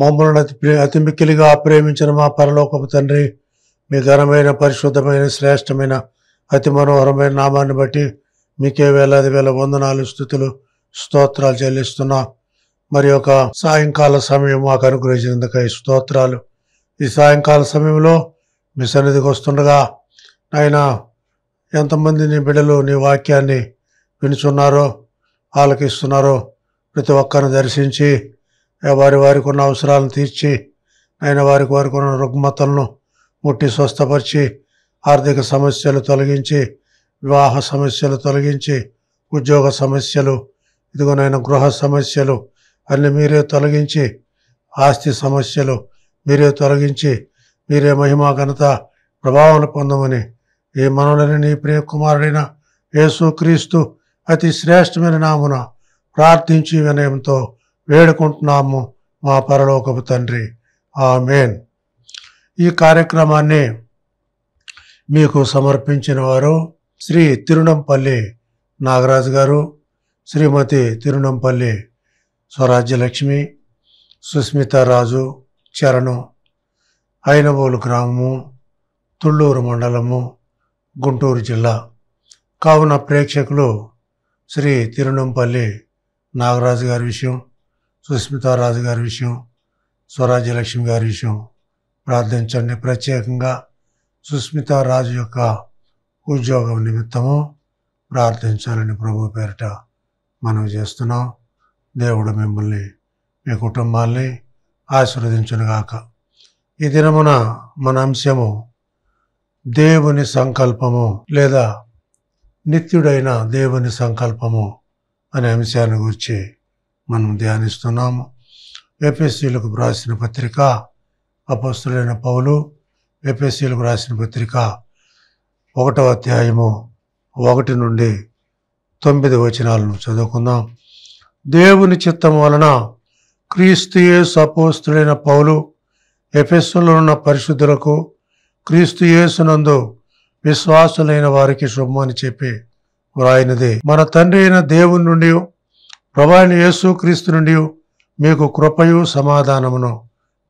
మమ్మల్ని అతి అతి మిక్కిలిగా ప్రేమించిన మా పరలోకపు తండ్రి మీ ఘనమైన పరిశుద్ధమైన శ్రేష్టమైన అతి మనోహరమైన నామాన్ని బట్టి మీకే వేలాది వేల వందనాలు స్థుతులు స్తోత్రాలు చెల్లిస్తున్నా మరి ఒక సాయంకాల సమయం మాకు అనుగ్రహించినందుకై స్తోత్రాలు ఈ సాయంకాల సమయంలో మీ సన్నిధికి వస్తుండగా ఆయన ఎంతమంది నీ బిడ్డలు నీ వాక్యాన్ని వినుచున్నారో ఆలకిస్తున్నారో ప్రతి ఒక్కరిని దర్శించి వారి వారికి ఉన్న అవసరాలను తీర్చి ఆయన వారికి వారికి ఉన్న రుగ్మతలను ముట్టి స్వస్థపరిచి ఆర్థిక సమస్యలు తొలగించి వివాహ సమస్యలు తొలగించి ఉద్యోగ సమస్యలు ఇదిగోనైన గృహ సమస్యలు అన్ని మీరే తొలగించి ఆస్తి సమస్యలు మీరే తొలగించి మీరే మహిమా ఘనత ప్రభావం పొందమని ఈ మనలని నీ ప్రియ కుమారుడైన యేసు క్రీస్తు అతి శ్రేష్టమైన నామున ప్రార్థించి వినయంతో వేడుకుంటున్నాము మా పరలోకపు తండ్రి ఆమెన్ ఈ కార్యక్రమాన్ని మీకు సమర్పించిన వారు శ్రీ తిరునంపల్లి నాగరాజు గారు శ్రీమతి తిరునంపల్లి స్వరాజ్యలక్ష్మి సుస్మిత రాజు చరణం అయినబోలు గ్రామము తుళ్ళూరు మండలము గుంటూరు జిల్లా కావున ప్రేక్షకులు శ్రీ తిరునంపల్లి నాగరాజు గారి విషయం సుస్మితారాజు గారి విషయం స్వరాజ్యలక్ష్మి గారి విషయం ప్రార్థించండి ప్రత్యేకంగా సుస్మితారాజు యొక్క ఉద్యోగం నిమిత్తము ప్రార్థించాలని ప్రభు పేరిట మనం చేస్తున్నాం దేవుడు మిమ్మల్ని మీ కుటుంబాన్ని ఆశీర్వదించునుగాక ఈ దినమున మన అంశము దేవుని సంకల్పము లేదా నిత్యుడైన దేవుని సంకల్పము అనే అంశాన్ని గురించి మనం ధ్యానిస్తున్నాము ఏపీసీలకు వ్రాసిన పత్రిక అపస్తులైన పౌలు ఏపీసీలకు రాసిన పత్రిక ఒకటవ అధ్యాయము ఒకటి నుండి తొమ్మిది వచనాలను చదువుకుందాం దేవుని చిత్తం వలన క్రీస్తుయే సపోస్తుడైన పౌలు ఎఫెస్సులో ఉన్న పరిశుద్ధులకు క్రీస్తుయేసునందు విశ్వాసులైన వారికి శుభమని చెప్పి వ్రాయినది మన తండ్రి అయిన దేవుని నుండి ప్రభాని యేసు క్రీస్తు నుండి మీకు కృపయు సమాధానమును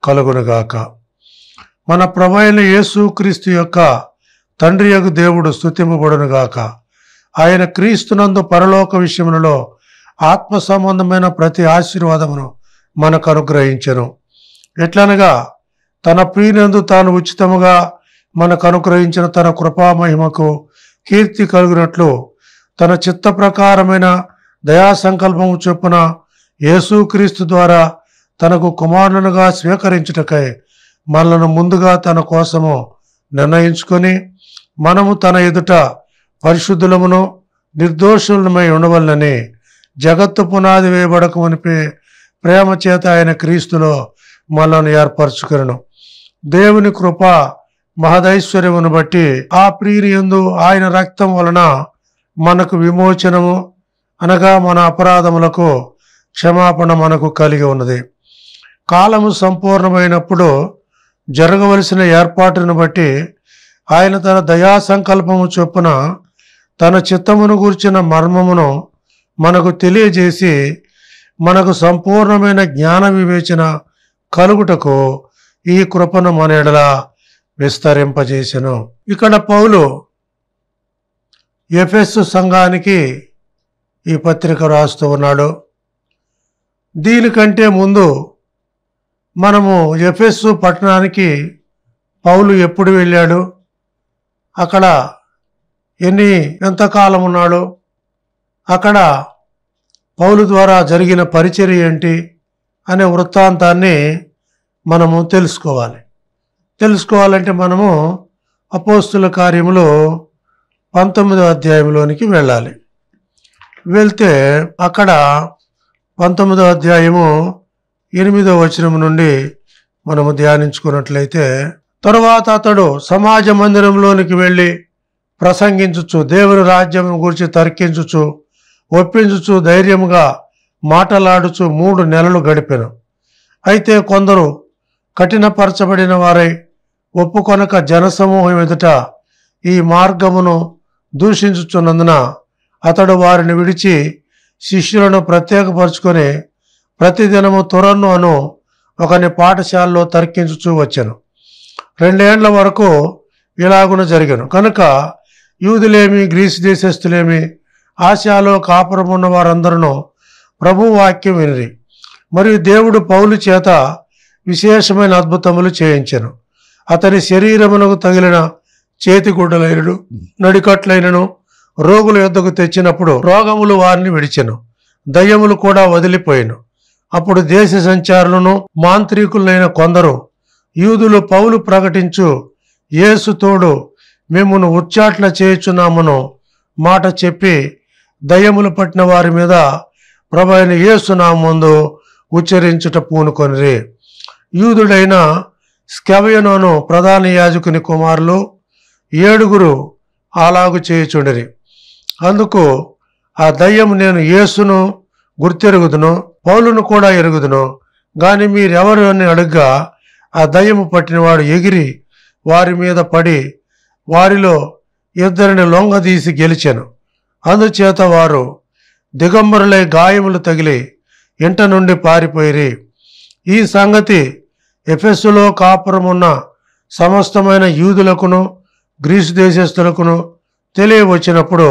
కలుగునుగాక మన ప్రభైన యేసు క్రీస్తు యొక్క తండ్రి యొక్క దేవుడు స్థుతింపబడునుగాక ఆయన క్రీస్తునందు పరలోక విషయములలో ఆత్మ సంబంధమైన ప్రతి ఆశీర్వాదమును మనకు అనుగ్రహించను ఎట్లనగా తన ప్రియునందు తాను ఉచితముగా మనకు అనుగ్రహించిన తన కృపామహిమకు కీర్తి కలిగినట్లు తన చిత్త ప్రకారమైన దయా సంకల్పము చొప్పున యేసుక్రీస్తు ద్వారా తనకు కుమారునుగా స్వీకరించుటకై మనలను ముందుగా తన కోసము నిర్ణయించుకొని మనము తన ఎదుట పరిశుద్ధులమును నిర్దోషులమై ఉండవల్లని జగత్తు పునాది వేయబడక మునిపే ప్రేమ చేత ఆయన క్రీస్తులో మనలను ఏర్పరచుకును దేవుని కృప మహదైశ్వర్యమును బట్టి ఆ ప్రియుని ఎందు ఆయన రక్తం వలన మనకు విమోచనము అనగా మన అపరాధములకు క్షమాపణ మనకు కలిగి ఉన్నది కాలము సంపూర్ణమైనప్పుడు జరగవలసిన ఏర్పాటును బట్టి ఆయన తన దయా సంకల్పము చొప్పున తన చిత్తమును గూర్చిన మర్మమును మనకు తెలియజేసి మనకు సంపూర్ణమైన జ్ఞాన వివేచన కలుగుటకు ఈ కృపను మన ఎడల విస్తరింపజేసెను ఇక్కడ పౌలు ఎఫ్ఎస్ సంఘానికి ఈ పత్రిక రాస్తూ ఉన్నాడు దీనికంటే ముందు మనము ఎఫ్ఎస్ పట్టణానికి పౌలు ఎప్పుడు వెళ్ళాడు అక్కడ ఎన్ని ఎంతకాలం ఉన్నాడు అక్కడ పౌలు ద్వారా జరిగిన పరిచర్య ఏంటి అనే వృత్తాంతాన్ని మనము తెలుసుకోవాలి తెలుసుకోవాలంటే మనము అపోస్తుల కార్యములో పంతొమ్మిదో అధ్యాయంలోనికి వెళ్ళాలి వెళ్తే అక్కడ పంతొమ్మిదో అధ్యాయము ఎనిమిదో వచనం నుండి మనము ధ్యానించుకున్నట్లయితే తరువాత అతడు సమాజ మందిరంలోనికి వెళ్ళి ప్రసంగించుచు దేవుని రాజ్యం గురించి తర్కించుచు ఒప్పించుచు ధైర్యంగా మాటలాడుచు మూడు నెలలు గడిపిన అయితే కొందరు కఠినపరచబడిన వారై ఒప్పుకొనక జనసమూహం ఎదుట ఈ మార్గమును దూషించుచున్నందున అతడు వారిని విడిచి శిష్యులను ప్రత్యేకపరుచుకొని ప్రతిదినము తురన్ను అను ఒకని పాఠశాలలో తర్కించుచూ వచ్చాను రెండేండ్ల వరకు ఇలాగున జరిగాను కనుక యూదులేమి గ్రీస్ దేశస్తులేమి ఆసియాలో కాపురమున్న వారందరూ ప్రభు వాక్యం వినిరి మరియు దేవుడు పౌలు చేత విశేషమైన అద్భుతములు చేయించను అతని శరీరమునకు తగిలిన చేతిగుడ్డలైనను నడికట్లైనను రోగుల యొద్దకు తెచ్చినప్పుడు రోగములు వారిని విడిచెను దయ్యములు కూడా వదిలిపోయిను అప్పుడు దేశ సంచారులను మాంత్రికులైన కొందరు యూదులు పౌలు ప్రకటించు యేసు తోడు మిమ్మను ఉచ్చాట్ల చేయుచున్నామను మాట చెప్పి దయ్యములు పట్టిన వారి మీద ప్రభు అయిన యేసు నా ముందు ఉచ్చరించుట పూనుకొనిరి యూదుడైన స్కెవయనోను ప్రధాన యాజకుని కుమారులు ఏడుగురు అలాగు చేయుచుండరి అందుకు ఆ దయ్యం నేను యేసును గుర్తెరుగుదును పౌలును కూడా ఎరుగుదును గాని మీరెవరు అని అడుగ్గా ఆ దయ్యము పట్టినవాడు ఎగిరి వారి మీద పడి వారిలో ఇద్దరిని లొంగదీసి గెలిచాను అందుచేత వారు దిగంబరులై గాయములు తగిలి ఇంట నుండి పారిపోయి ఈ సంగతి ఎఫెస్సులో కాపురమున్న సమస్తమైన యూదులకును గ్రీసు దేశస్తులకును తెలియవచ్చినప్పుడు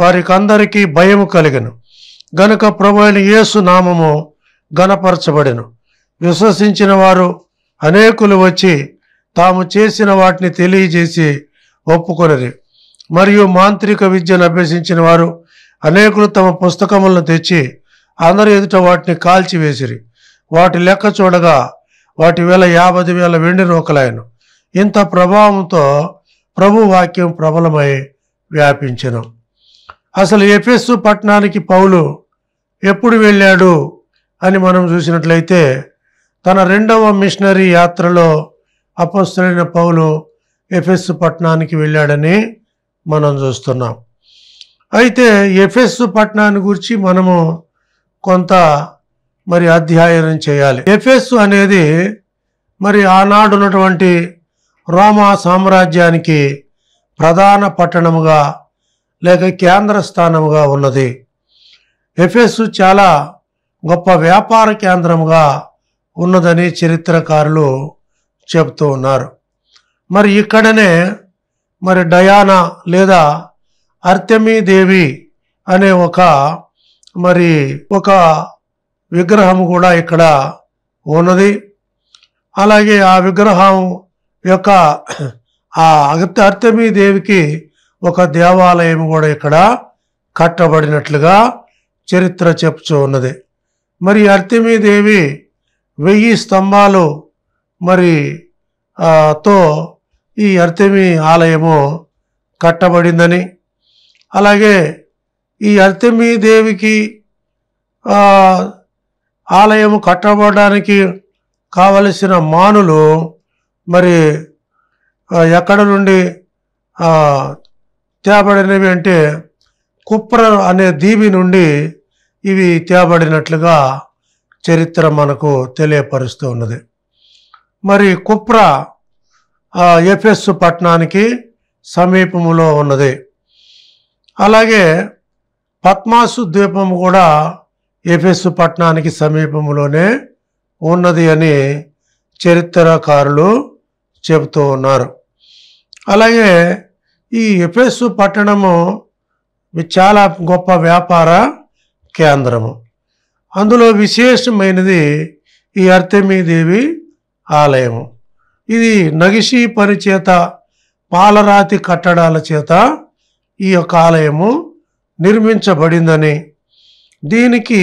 వారికి అందరికీ భయము కలిగను గనుక ప్రభు అయిన యేసు నామము గనపరచబడెను విశ్వసించిన వారు అనేకులు వచ్చి తాము చేసిన వాటిని తెలియజేసి ఒప్పుకొనది మరియు మాంత్రిక విద్యను అభ్యసించిన వారు అనేకులు తమ పుస్తకములను తెచ్చి అందరి ఎదుట వాటిని కాల్చివేసిరి వాటి లెక్క చూడగా వాటి వేల యాభై వేల వెండి నూకలాయను ఇంత ప్రభావంతో ప్రభు వాక్యం ప్రబలమై వ్యాపించను అసలు ఎఫెస్సు పట్టణానికి పౌలు ఎప్పుడు వెళ్ళాడు అని మనం చూసినట్లయితే తన రెండవ మిషనరీ యాత్రలో అపస్తులైన పౌలు ఎఫెస్సు పట్టణానికి వెళ్ళాడని మనం చూస్తున్నాం అయితే ఎఫెస్సు పట్టణాన్ని గురించి మనము కొంత మరి అధ్యయనం చేయాలి ఎఫెస్సు అనేది మరి ఆనాడు ఉన్నటువంటి రోమా సామ్రాజ్యానికి ప్రధాన పట్టణముగా లేక కేంద్ర స్థానముగా ఉన్నది ఎఫెస్ చాలా గొప్ప వ్యాపార కేంద్రముగా ఉన్నదని చరిత్రకారులు చెప్తూ ఉన్నారు మరి ఇక్కడనే మరి డయానా లేదా దేవి అనే ఒక మరి ఒక విగ్రహం కూడా ఇక్కడ ఉన్నది అలాగే ఆ విగ్రహం యొక్క ఆ దేవికి ఒక దేవాలయం కూడా ఇక్కడ కట్టబడినట్లుగా చరిత్ర చెప్పుచూ ఉన్నది మరి అర్తిమీదేవి వెయ్యి స్తంభాలు మరి తో ఈ అర్తిమీ ఆలయము కట్టబడిందని అలాగే ఈ అర్తిమీదేవికి ఆలయము కట్టబడడానికి కావలసిన మానులు మరి ఎక్కడ నుండి తేబడినవి అంటే కుప్ర అనే దీవి నుండి ఇవి తేబడినట్లుగా చరిత్ర మనకు తెలియపరుస్తూ ఉన్నది మరి కుప్ర ఎఫ్ఎస్ పట్టణానికి సమీపంలో ఉన్నది అలాగే పద్మాసు ద్వీపం కూడా ఎఫ్ఎస్ పట్టణానికి సమీపంలోనే ఉన్నది అని చరిత్రకారులు చెబుతూ ఉన్నారు అలాగే ఈ ఎఫెస్సు పట్టణము చాలా గొప్ప వ్యాపార కేంద్రము అందులో విశేషమైనది ఈ అర్తమీదేవి ఆలయము ఇది నగిషి పరిచేత పాలరాతి కట్టడాల చేత ఈ యొక్క ఆలయము నిర్మించబడిందని దీనికి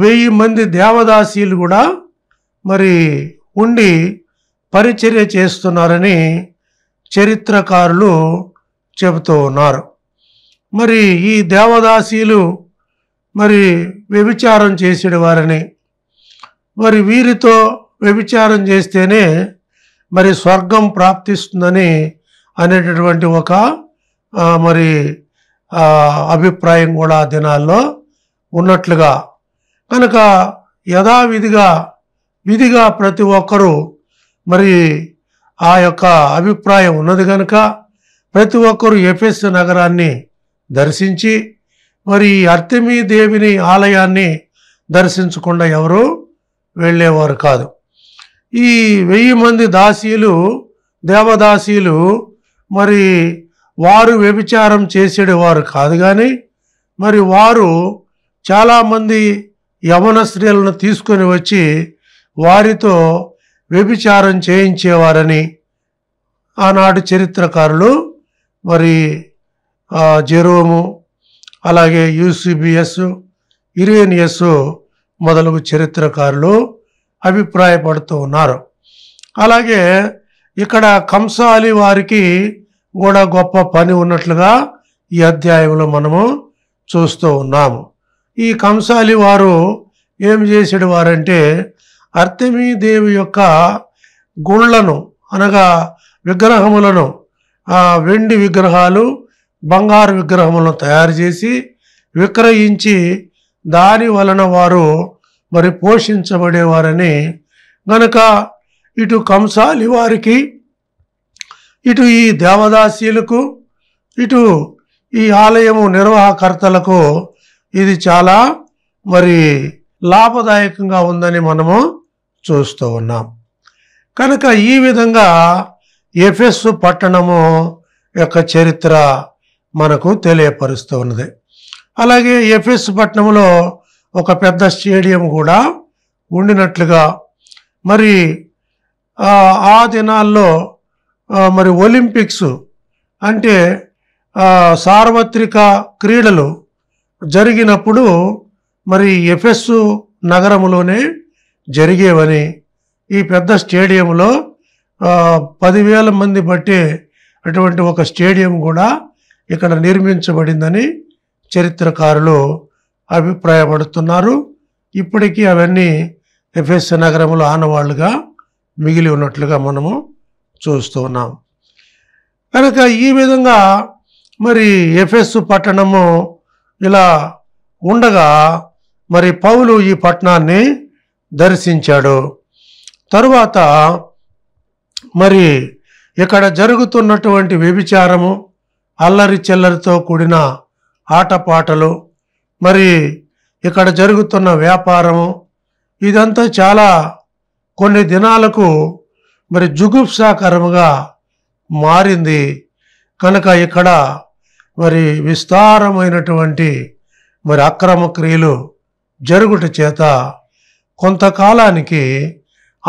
వెయ్యి మంది దేవదాసీలు కూడా మరి ఉండి పరిచర్య చేస్తున్నారని చరిత్రకారులు చెబుతూ ఉన్నారు మరి ఈ దేవదాసీలు మరి వ్యభిచారం చేసేడు వారని మరి వీరితో వ్యభిచారం చేస్తేనే మరి స్వర్గం ప్రాప్తిస్తుందని అనేటటువంటి ఒక మరి అభిప్రాయం కూడా దినాల్లో ఉన్నట్లుగా కనుక యథావిధిగా విధిగా ప్రతి ఒక్కరూ మరి ఆ యొక్క అభిప్రాయం ఉన్నది కనుక ప్రతి ఒక్కరూ ఎఫెస్ నగరాన్ని దర్శించి మరి అర్తిమీ దేవిని ఆలయాన్ని దర్శించకుండా ఎవరు వెళ్ళేవారు కాదు ఈ వెయ్యి మంది దాసీలు దేవదాసీలు మరి వారు వ్యభిచారం చేసేవారు కాదు కానీ మరి వారు చాలామంది యవన స్త్రీలను తీసుకొని వచ్చి వారితో వ్యభిచారం చేయించేవారని ఆనాటి చరిత్రకారులు మరి జెరోము అలాగే యూసిబిఎస్ ఇరేనియస్ మొదలగు చరిత్రకారులు అభిప్రాయపడుతూ ఉన్నారు అలాగే ఇక్కడ కంసాలి వారికి కూడా గొప్ప పని ఉన్నట్లుగా ఈ అధ్యాయంలో మనము చూస్తూ ఉన్నాము ఈ కంసాలి వారు ఏం చేసేడు వారంటే అర్తిమీదేవి యొక్క గుళ్లను అనగా విగ్రహములను వెండి విగ్రహాలు బంగారు విగ్రహములను తయారు చేసి విక్రయించి దాని వలన వారు మరి పోషించబడేవారని గనక ఇటు కంసాలి వారికి ఇటు ఈ దేవదాసీలకు ఇటు ఈ ఆలయము నిర్వాహకర్తలకు ఇది చాలా మరి లాభదాయకంగా ఉందని మనము చూస్తూ ఉన్నాం కనుక ఈ విధంగా ఎఫెస్ పట్టణము యొక్క చరిత్ర మనకు తెలియపరుస్తూ ఉన్నది అలాగే ఎఫెస్ పట్టణంలో ఒక పెద్ద స్టేడియం కూడా ఉండినట్లుగా మరి ఆ దినాల్లో మరి ఒలింపిక్స్ అంటే సార్వత్రిక క్రీడలు జరిగినప్పుడు మరి ఎఫెస్ నగరంలోనే జరిగేవని ఈ పెద్ద స్టేడియంలో పదివేల మంది పట్టే అటువంటి ఒక స్టేడియం కూడా ఇక్కడ నిర్మించబడిందని చరిత్రకారులు అభిప్రాయపడుతున్నారు ఇప్పటికీ అవన్నీ ఎఫ్ఎస్ నగరంలో ఆనవాళ్లుగా మిగిలి ఉన్నట్లుగా మనము చూస్తూ ఉన్నాం కనుక ఈ విధంగా మరి ఎఫ్ఎస్ పట్టణము ఇలా ఉండగా మరి పౌలు ఈ పట్టణాన్ని దర్శించాడు తరువాత మరి ఇక్కడ జరుగుతున్నటువంటి వ్యభిచారము అల్లరి చిల్లరితో కూడిన ఆటపాటలు మరి ఇక్కడ జరుగుతున్న వ్యాపారము ఇదంతా చాలా కొన్ని దినాలకు మరి జుగుప్సాకరముగా మారింది కనుక ఇక్కడ మరి విస్తారమైనటువంటి మరి అక్రమ క్రియలు జరుగుట చేత కొంతకాలానికి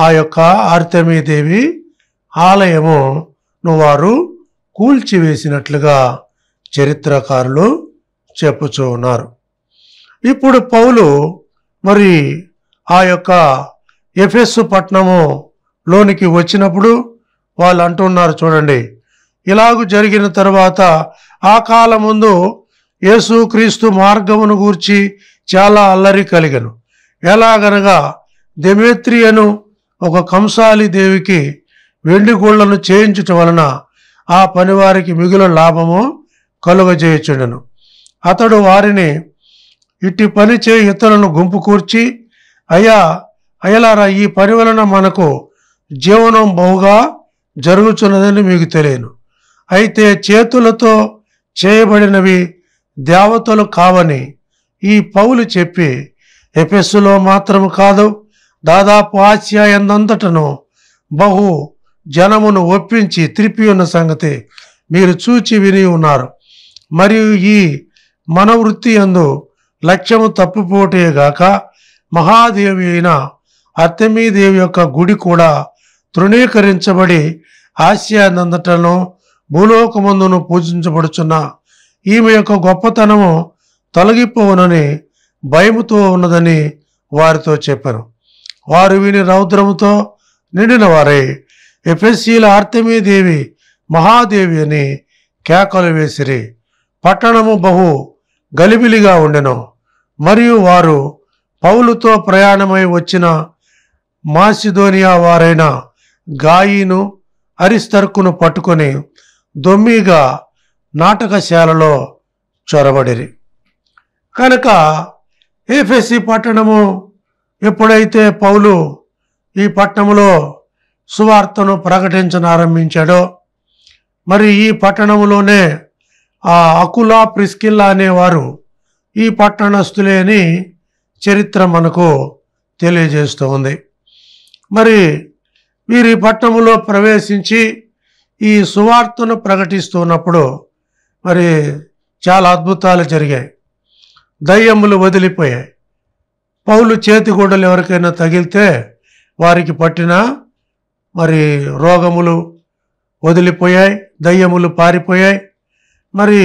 ఆ యొక్క ఆర్తమీదేవి ఆలయము వారు కూల్చివేసినట్లుగా చరిత్రకారులు చెప్పుచూ ఉన్నారు ఇప్పుడు పౌలు మరి ఆ యొక్క ఎఫ్ఎస్ పట్టణము లోనికి వచ్చినప్పుడు వాళ్ళు అంటున్నారు చూడండి ఇలాగ జరిగిన తర్వాత ఆ కాలం ముందు క్రీస్తు మార్గమును గూర్చి చాలా అల్లరి కలిగను ఎలాగనగా దెమేత్రియను ఒక కంసాలి దేవికి వెండి గోళ్లను చేయించుట వలన ఆ పనివారికి మిగిలిన లాభము కలుగజేయచుడను అతడు వారిని ఇట్టి పని చే ఇతరులను గుంపు కూర్చి అయ్యా అయ్యలారా ఈ పని వలన మనకు జీవనం బహుగా జరుగుతున్నదని మీకు తెలియను అయితే చేతులతో చేయబడినవి దేవతలు కావని ఈ పౌలు చెప్పి ఎఫెస్సులో మాత్రము కాదు దాదాపు ఆసియా ఎందంతటను బహు జనమును ఒప్పించి త్రిప్పి ఉన్న సంగతి మీరు చూచి విని ఉన్నారు మరియు ఈ మనవృత్తి ఎందు లక్ష్యము గాక మహాదేవి అయిన అత్తమీదేవి యొక్క గుడి కూడా తృణీకరించబడి నందటను భూలోకమందును పూజించబడుచున్న ఈమె యొక్క గొప్పతనము తొలగిపోవునని భయముతో ఉన్నదని వారితో చెప్పారు వారు విని రౌద్రముతో నిండిన వారే ఎఫెస్సీల ఆర్తమీదేవి మహాదేవి అని కేకలు వేసిరి పట్టణము బహు గలిబిలిగా ఉండెను మరియు వారు పౌలుతో ప్రయాణమై వచ్చిన మాసిదోనియా వారైన గాయిను అరిస్తర్కును పట్టుకొని దొమ్మిగా నాటకశాలలో చొరబడిరి కనుక ఏఫెసి పట్టణము ఎప్పుడైతే పౌలు ఈ పట్టణంలో సువార్తను ప్రకటించనారంభించాడో మరి ఈ పట్టణంలోనే ఆ అకులా ప్రిస్కిల్లా అనేవారు ఈ పట్టణస్తులే అని చరిత్ర మనకు తెలియజేస్తూ ఉంది మరి వీరి పట్టణంలో ప్రవేశించి ఈ సువార్తను ప్రకటిస్తున్నప్పుడు మరి చాలా అద్భుతాలు జరిగాయి దయ్యములు వదిలిపోయాయి పౌలు చేతిగూడలు ఎవరికైనా తగిలితే వారికి పట్టిన మరి రోగములు వదిలిపోయాయి దయ్యములు పారిపోయాయి మరి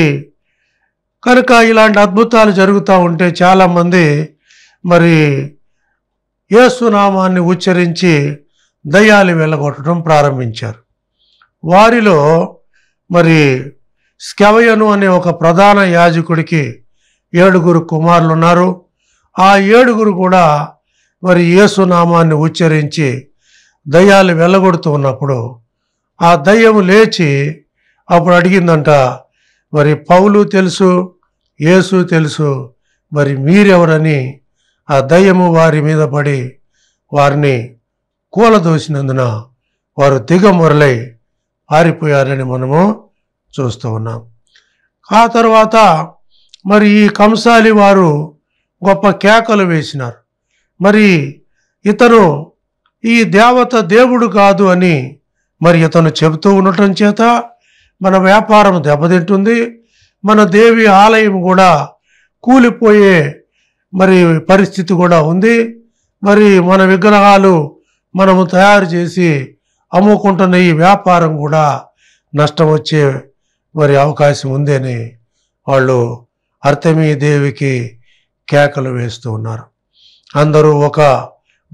కనుక ఇలాంటి అద్భుతాలు జరుగుతూ ఉంటే చాలామంది మరి ఏసునామాన్ని ఉచ్చరించి దయ్యాలు వెళ్ళగొట్టడం ప్రారంభించారు వారిలో మరి స్కెవయను అనే ఒక ప్రధాన యాజకుడికి ఏడుగురు కుమారులు ఉన్నారు ఆ ఏడుగురు కూడా మరి యేసునామాన్ని ఉచ్చరించి దయ్యాలు వెళ్ళగొడుతూ ఉన్నప్పుడు ఆ దయ్యము లేచి అప్పుడు అడిగిందంట మరి పౌలు తెలుసు యేసు తెలుసు మరి మీరెవరని ఆ దయ్యము వారి మీద పడి వారిని కూలదోసినందున వారు దిగమొరలై పారిపోయారని మనము చూస్తూ ఉన్నాం ఆ తర్వాత మరి ఈ కంసాలి వారు గొప్ప కేకలు వేసినారు మరి ఇతను ఈ దేవత దేవుడు కాదు అని మరి ఇతను చెబుతూ ఉండటం చేత మన వ్యాపారం దెబ్బతింటుంది మన దేవి ఆలయం కూడా కూలిపోయే మరి పరిస్థితి కూడా ఉంది మరి మన విగ్రహాలు మనము తయారు చేసి అమ్ముకుంటున్న ఈ వ్యాపారం కూడా నష్టం వచ్చే మరి అవకాశం ఉందని వాళ్ళు దేవికి కేకలు వేస్తూ ఉన్నారు అందరూ ఒక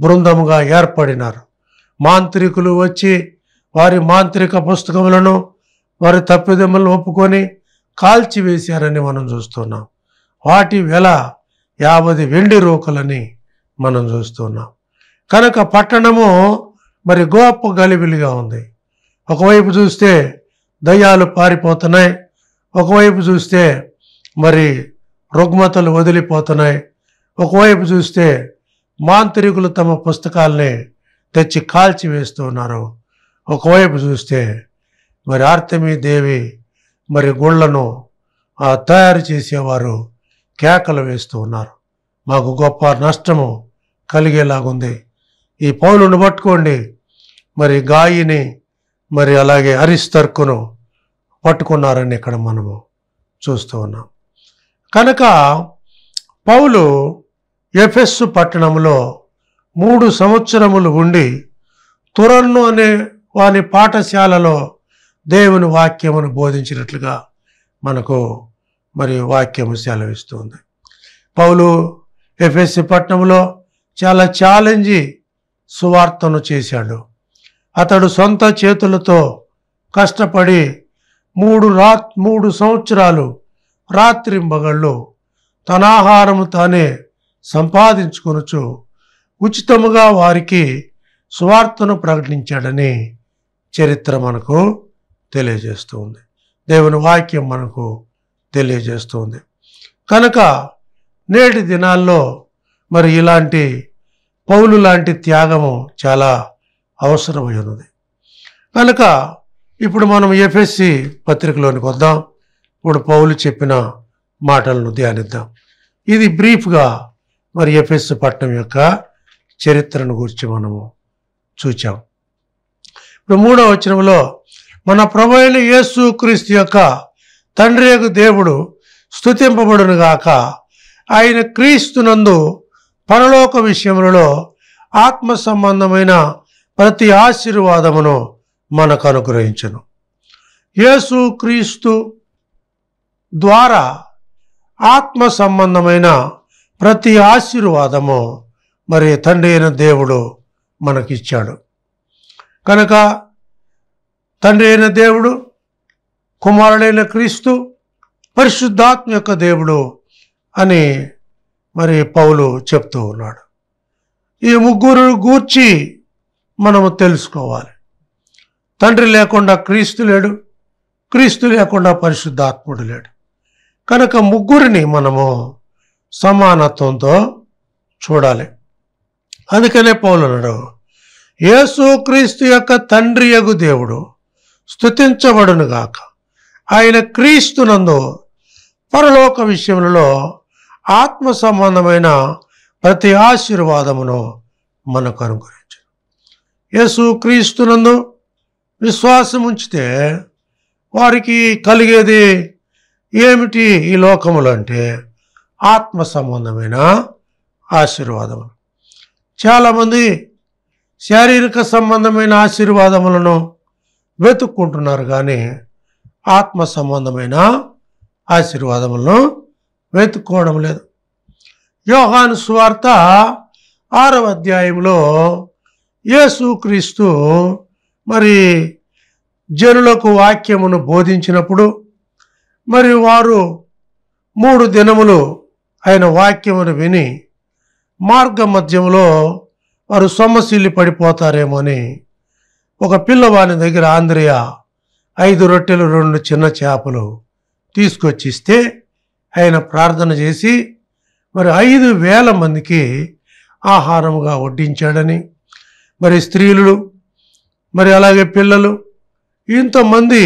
బృందముగా ఏర్పడినారు మాంత్రికులు వచ్చి వారి మాంత్రిక పుస్తకములను వారి తప్పిదములను ఒప్పుకొని కాల్చివేశారని మనం చూస్తున్నాం వాటి వెల యాభై వెండి రూకలని మనం చూస్తున్నాం కనుక పట్టణము మరి గోప గలిబిలిగా ఉంది ఒకవైపు చూస్తే దయ్యాలు పారిపోతున్నాయి ఒకవైపు చూస్తే మరి రుగ్మతలు వదిలిపోతున్నాయి ఒకవైపు చూస్తే మాంత్రికులు తమ పుస్తకాల్ని తెచ్చి వేస్తూ ఉన్నారు ఒకవైపు చూస్తే మరి ఆర్తమీ దేవి మరి గుళ్లను తయారు చేసేవారు కేకలు వేస్తూ ఉన్నారు మాకు గొప్ప నష్టము కలిగేలాగుంది ఈ పౌలును పట్టుకోండి మరి గాయిని మరి అలాగే హరిస్తర్కును పట్టుకున్నారని ఇక్కడ మనము చూస్తూ ఉన్నాం కనుక పౌలు ఎఫెస్సు పట్టణంలో మూడు సంవత్సరములు ఉండి తురన్ను అనే వాని పాఠశాలలో దేవుని వాక్యమును బోధించినట్లుగా మనకు మరి వాక్యము సెలవిస్తుంది పౌలు ఎఫ్ఎస్సి పట్టణంలో చాలా ఛాలెంజి సువార్తను చేశాడు అతడు సొంత చేతులతో కష్టపడి మూడు రా మూడు సంవత్సరాలు రాత్రింబగళ్ళు తనాహారము తానే సంపాదించుకొనుచు ఉచితముగా వారికి సువార్తను ప్రకటించాడని చరిత్ర మనకు తెలియజేస్తుంది దేవుని వాక్యం మనకు తెలియజేస్తుంది కనుక నేటి దినాల్లో మరి ఇలాంటి పౌలు లాంటి త్యాగము చాలా అవసరమైనది కనుక ఇప్పుడు మనం ఎఫ్ఎస్సి పత్రికలోనికి వద్దాం ఇప్పుడు పౌలు చెప్పిన మాటలను ధ్యానిద్దాం ఇది బ్రీఫ్గా మరి ఎఫ్ఎస్ పట్టణం యొక్క చరిత్రను గురించి మనము చూచాం ఇప్పుడు మూడో వచనంలో మన ప్రభు అయిన యేసు క్రీస్తు యొక్క తండ్రి యొక్క దేవుడు స్థుతింపబడునుగాక ఆయన క్రీస్తునందు పరలోక విషయములలో ఆత్మ సంబంధమైన ప్రతి ఆశీర్వాదమును మనకు అనుగ్రహించను యేసు క్రీస్తు ద్వారా ఆత్మ సంబంధమైన ప్రతి ఆశీర్వాదము మరి తండ్రి అయిన దేవుడు మనకిచ్చాడు కనుక తండ్రి అయిన దేవుడు కుమారుడైన క్రీస్తు పరిశుద్ధాత్మ యొక్క దేవుడు అని మరి పౌలు చెప్తూ ఉన్నాడు ఈ ముగ్గురు గూర్చి మనము తెలుసుకోవాలి తండ్రి లేకుండా క్రీస్తు లేడు క్రీస్తు లేకుండా పరిశుద్ధాత్ముడు లేడు కనుక ముగ్గురిని మనము సమానత్వంతో చూడాలి అందుకనే పౌలనుడు క్రీస్తు యొక్క తండ్రి యగు దేవుడు స్థుతించబడునుగాక ఆయన క్రీస్తునందు పరలోక విషయములలో ఆత్మ సంబంధమైన ప్రతి ఆశీర్వాదమును మనకు అనుగ్రహించు యేసు క్రీస్తునందు విశ్వాసం ఉంచితే వారికి కలిగేది ఏమిటి ఈ లోకములు అంటే ఆత్మ సంబంధమైన ఆశీర్వాదములు చాలామంది శారీరక సంబంధమైన ఆశీర్వాదములను వెతుక్కుంటున్నారు కానీ ఆత్మ సంబంధమైన ఆశీర్వాదములను వెతుక్కోవడం లేదు యోహాను స్వార్త ఆరవ అధ్యాయంలో యేసుక్రీస్తు మరి జనులకు వాక్యమును బోధించినప్పుడు మరి వారు మూడు దినములు ఆయన వాక్యమును విని మార్గ మధ్యంలో వారు సొమ్మశీలి పడిపోతారేమో అని ఒక పిల్లవాని దగ్గర ఆంధ్రయ ఐదు రొట్టెలు రెండు చిన్న చేపలు తీసుకొచ్చిస్తే ఆయన ప్రార్థన చేసి మరి ఐదు వేల మందికి ఆహారముగా వడ్డించాడని మరి స్త్రీలు మరి అలాగే పిల్లలు ఇంతమంది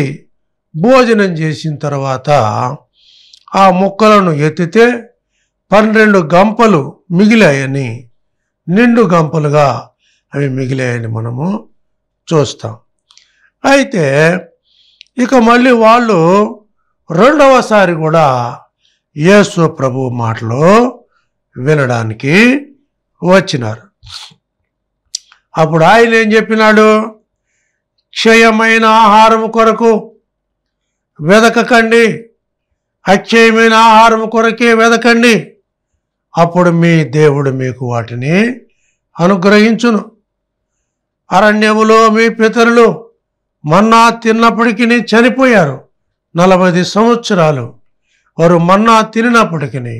భోజనం చేసిన తర్వాత ఆ ముక్కలను ఎత్తితే పన్నెండు గంపలు మిగిలాయని నిండు గంపలుగా అవి మిగిలాయని మనము చూస్తాం అయితే ఇక మళ్ళీ వాళ్ళు రెండవసారి కూడా యేసు ప్రభు మాటలు వినడానికి వచ్చినారు అప్పుడు ఆయన ఏం చెప్పినాడు క్షయమైన ఆహారం కొరకు వెదకకండి అక్షయమైన ఆహారం కొరకే వెదకండి అప్పుడు మీ దేవుడు మీకు వాటిని అనుగ్రహించును అరణ్యములో మీ పితరులు మన్నా తిన్నప్పటికీ చనిపోయారు నలభై సంవత్సరాలు వారు మన్నా తిన్నప్పటికీ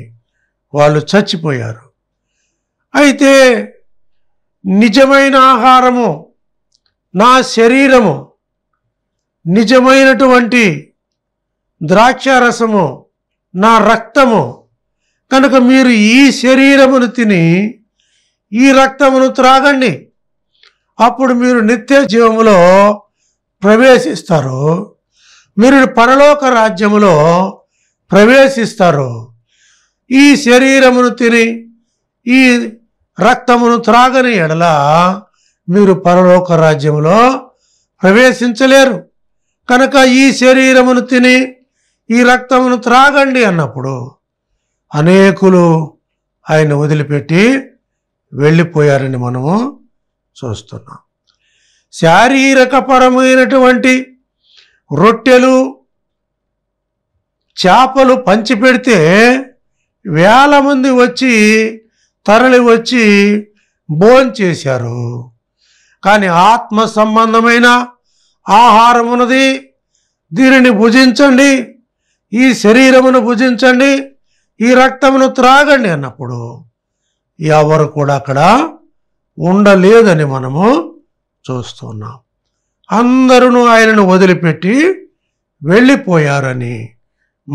వాళ్ళు చచ్చిపోయారు అయితే నిజమైన ఆహారము నా శరీరము నిజమైనటువంటి ద్రాక్షారసము నా రక్తము కనుక మీరు ఈ శరీరమును తిని ఈ రక్తమును త్రాగండి అప్పుడు మీరు నిత్య జీవములో ప్రవేశిస్తారు మీరు పరలోక రాజ్యములో ప్రవేశిస్తారు ఈ శరీరమును తిని ఈ రక్తమును త్రాగని ఎడల మీరు పరలోక రాజ్యములో ప్రవేశించలేరు కనుక ఈ శరీరమును తిని ఈ రక్తమును త్రాగండి అన్నప్పుడు అనేకులు ఆయన వదిలిపెట్టి వెళ్ళిపోయారని మనము చూస్తున్నాం శారీరకపరమైనటువంటి రొట్టెలు చేపలు పంచిపెడితే వేల మంది వచ్చి తరలి వచ్చి భోంచేశారు కానీ ఆత్మ సంబంధమైన ఆహారం ఉన్నది దీనిని భుజించండి ఈ శరీరమును భుజించండి ఈ రక్తమును త్రాగండి అన్నప్పుడు ఎవరు కూడా అక్కడ ఉండలేదని మనము చూస్తున్నాం అందరూ ఆయనను వదిలిపెట్టి వెళ్ళిపోయారని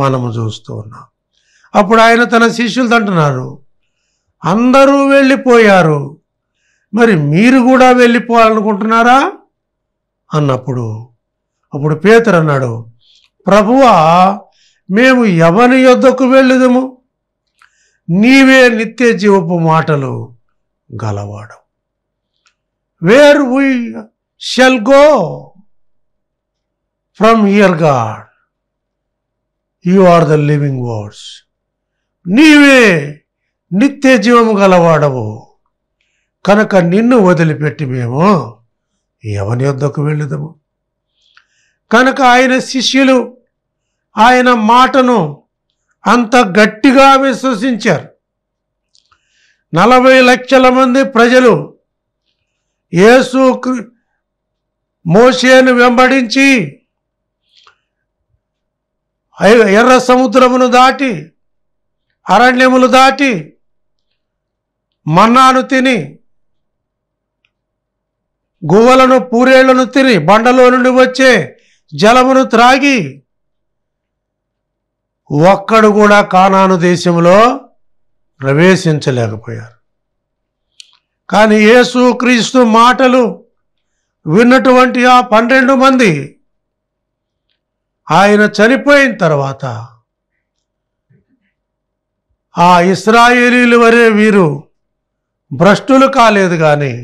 మనము చూస్తూ ఉన్నాం అప్పుడు ఆయన తన శిష్యులు అంటున్నారు అందరూ వెళ్ళిపోయారు మరి మీరు కూడా వెళ్ళిపోవాలనుకుంటున్నారా అన్నప్పుడు అప్పుడు పేతురు అన్నాడు ప్రభువా మేము ఎవరి యొద్దకు వెళ్ళదము నీవే నిత్య జీవపు మాటలు గలవాడు where we shall go from here God you are the living words నీవే నిత్య జీవము గలవాడవు కనుక నిన్ను వదిలిపెట్టి మేము ఎవని యొద్దకు వెళ్ళదము కనుక ఆయన శిష్యులు ఆయన మాటను అంత గట్టిగా విశ్వసించారు నలభై లక్షల మంది ప్రజలు యేసు మోషేను వెంబడించి ఎర్ర సముద్రమును దాటి అరణ్యములు దాటి మన్నాను తిని గువ్వలను పూరేళ్లను తిని బండలో నుండి వచ్చే జలమును త్రాగి ఒక్కడు కూడా కానాను దేశంలో ప్రవేశించలేకపోయారు కానీ క్రీస్తు మాటలు విన్నటువంటి ఆ పన్నెండు మంది ఆయన చనిపోయిన తర్వాత ఆ ఇస్రాయేలీలు వరే వీరు భ్రష్టులు కాలేదు కానీ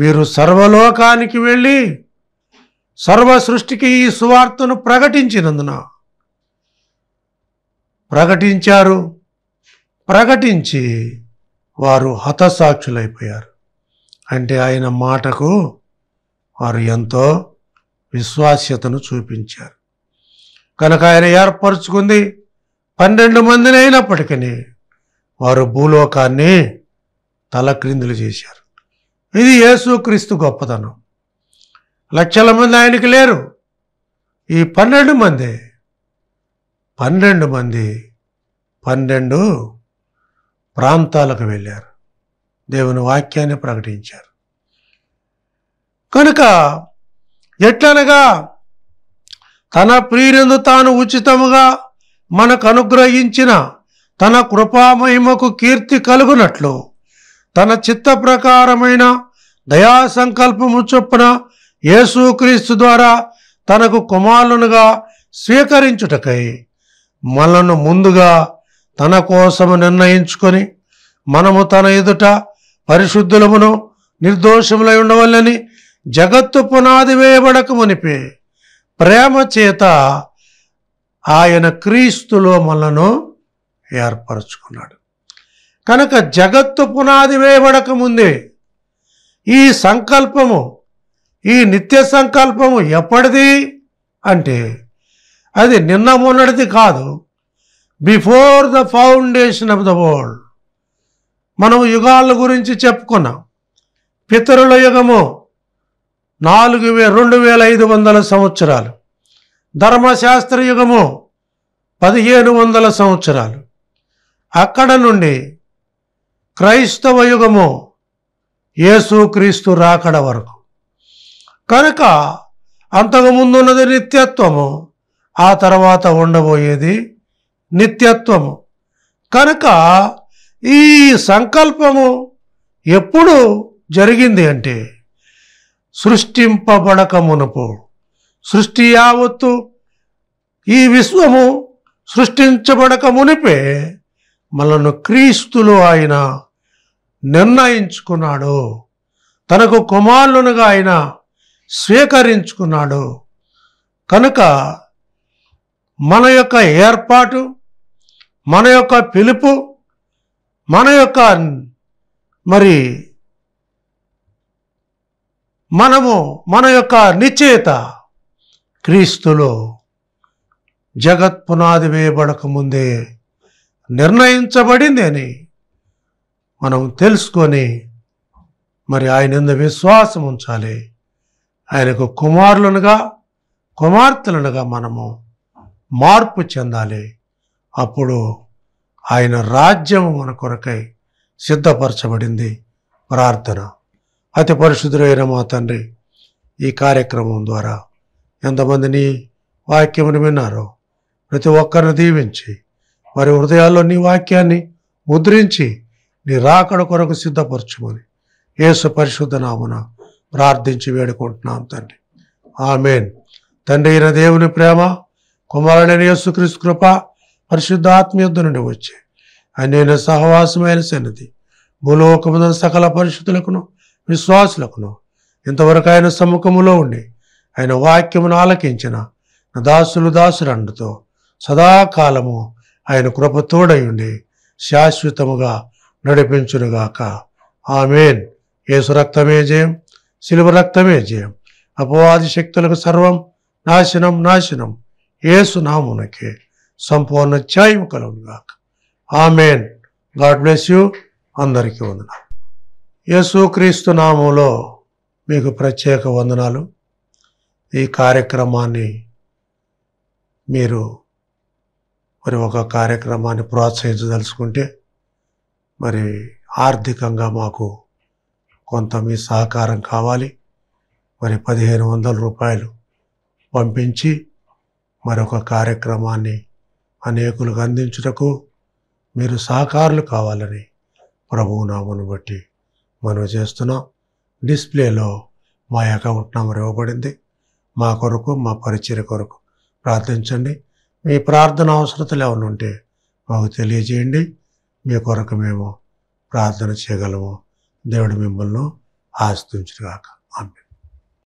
వీరు సర్వలోకానికి వెళ్ళి సర్వ సృష్టికి ఈ సువార్తను ప్రకటించినందున ప్రకటించారు ప్రకటించి వారు హతసాక్షులైపోయారు అంటే ఆయన మాటకు వారు ఎంతో విశ్వాస్యతను చూపించారు కనుక ఆయన ఏర్పరచుకుంది పన్నెండు మందిని అయినప్పటికీ వారు భూలోకాన్ని తలక్రిందులు చేశారు ఇది యేసుక్రీస్తు గొప్పతనం లక్షల మంది ఆయనకి లేరు ఈ పన్నెండు మంది పన్నెండు మంది పన్నెండు ప్రాంతాలకు వెళ్ళారు దేవుని వాక్యాన్ని ప్రకటించారు కనుక ఎట్లనగా తన ప్రియులందు తాను ఉచితముగా మనకు అనుగ్రహించిన తన కృపామహిమకు కీర్తి కలుగునట్లు తన చిత్త ప్రకారమైన దయా సంకల్పము చొప్పున యేసుక్రీస్తు ద్వారా తనకు కుమారునుగా స్వీకరించుటకై మనను ముందుగా తన కోసము నిర్ణయించుకొని మనము తన ఎదుట పరిశుద్ధులమును నిర్దోషములై ఉండవల్లని జగత్తు పునాది వేయబడక మునిపే ప్రేమ చేత ఆయన క్రీస్తులో మనను ఏర్పరచుకున్నాడు కనుక జగత్తు పునాది వేయబడక ముందే ఈ సంకల్పము ఈ నిత్య సంకల్పము ఎప్పటిది అంటే అది నిన్న మొన్నటిది కాదు before the foundation of the world మనం యుగాల గురించి చెప్పుకున్నాం పితరుల యుగము నాలుగు వే రెండు వేల ఐదు వందల సంవత్సరాలు ధర్మశాస్త్ర యుగము పదిహేను వందల సంవత్సరాలు అక్కడ నుండి క్రైస్తవ యుగము యేసుక్రీస్తు రాకడ వరకు కనుక అంతకుముందున్నది నిత్యత్వము ఆ తర్వాత ఉండబోయేది నిత్యత్వము కనుక ఈ సంకల్పము ఎప్పుడు జరిగింది అంటే సృష్టింపబడక మునుపు సృష్టి యావత్తు ఈ విశ్వము సృష్టించబడక మునిపే మనను క్రీస్తులు ఆయన నిర్ణయించుకున్నాడు తనకు కుమారులుగా ఆయన స్వీకరించుకున్నాడు కనుక మన యొక్క ఏర్పాటు మన యొక్క పిలుపు మన యొక్క మరి మనము మన యొక్క నిశ్చయత క్రీస్తులో జగత్ పునాది వేయబడక ముందే నిర్ణయించబడింది అని మనం తెలుసుకొని మరి ఆయన ఎందు విశ్వాసం ఉంచాలి ఆయనకు కుమారులనుగా కుమార్తెలనుగా మనము మార్పు చెందాలి అప్పుడు ఆయన రాజ్యం మన కొరకై సిద్ధపరచబడింది ప్రార్థన అతి పరిశుద్ధులైన మా తండ్రి ఈ కార్యక్రమం ద్వారా ఎంతమందిని వాక్యమును విన్నారో ప్రతి ఒక్కరిని దీవించి వారి హృదయాల్లో నీ వాక్యాన్ని ముద్రించి నీ రాకడ కొరకు సిద్ధపరచుమని యేసు పరిశుద్ధ నామున ప్రార్థించి వేడుకుంటున్నాం తండ్రి ఆమెన్ తండ్రి అయిన దేవుని ప్రేమ కుమారుడైన యేసుక్రీస్తు కృప ఆత్మీయుద్ధ నుండి వచ్చే అనేన సహవాసమైన సన్నిధి భూలోకమున సకల పరిశుద్ధులకును విశ్వాసులకును ఇంతవరకు ఆయన సముఖములో ఉండి ఆయన వాక్యమును ఆలకించిన దాసులు దాసురండుతో సదాకాలము ఆయన కృప తోడయుండి శాశ్వతముగా నడిపించునుగాక ఆమెన్ యేసు రక్తమే జయం శిలువ రక్తమే జయం అపవాది శక్తులకు సర్వం నాశనం నాశనం ఏసునామునకే సంపూర్ణ ఛాయం ఆ ఆమెన్ గాడ్ బ్లెస్ యూ అందరికీ వందనాలు యేసుక్రీస్తు నామంలో మీకు ప్రత్యేక వందనాలు ఈ కార్యక్రమాన్ని మీరు మరి ఒక కార్యక్రమాన్ని ప్రోత్సహించదలుచుకుంటే మరి ఆర్థికంగా మాకు కొంత మీ సహకారం కావాలి మరి పదిహేను వందల రూపాయలు పంపించి మరొక కార్యక్రమాన్ని అనేకులకు అందించుటకు మీరు సహకారులు కావాలని ప్రభువు నామను బట్టి మనం చేస్తున్నాం డిస్ప్లేలో మా అకౌంట్ నెంబర్ ఇవ్వబడింది మా కొరకు మా పరిచయ కొరకు ప్రార్థించండి మీ ప్రార్థన అవసరతలు ఏమైనా ఉంటే మాకు తెలియజేయండి మీ కొరకు మేము ప్రార్థన చేయగలము దేవుడు మిమ్మల్ని ఆశించుగాక